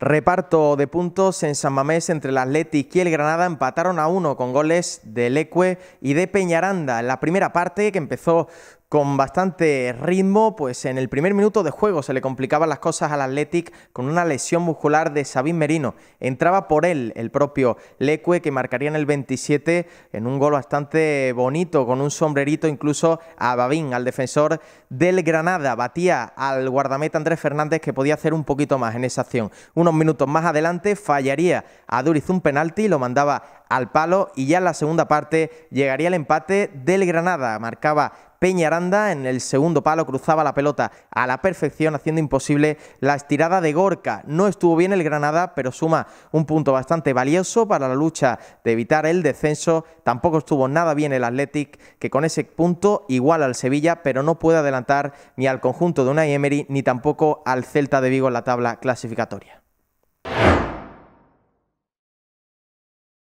Reparto de puntos en San Mamés entre el Athletic y el Granada empataron a uno con goles de Leque y de Peñaranda. En la primera parte, que empezó con bastante ritmo, pues en el primer minuto de juego se le complicaban las cosas al Athletic con una lesión muscular de Sabín Merino. Entraba por él el propio Leque que marcaría en el 27 en un gol bastante bonito con un sombrerito incluso a Babín, al defensor del Granada. Batía al guardameta Andrés Fernández que podía hacer un poquito más en esa acción. Unos minutos más adelante fallaría a Duriz un penalti, lo mandaba al palo y ya en la segunda parte llegaría el empate del Granada. Marcaba Peñaranda. En el segundo palo cruzaba la pelota a la perfección, haciendo imposible la estirada de Gorka. No estuvo bien el Granada, pero suma un punto bastante valioso para la lucha de evitar el descenso. Tampoco estuvo nada bien el Athletic, que con ese punto igual al Sevilla, pero no puede adelantar ni al conjunto de una Emery ni tampoco al Celta de Vigo en la tabla clasificatoria.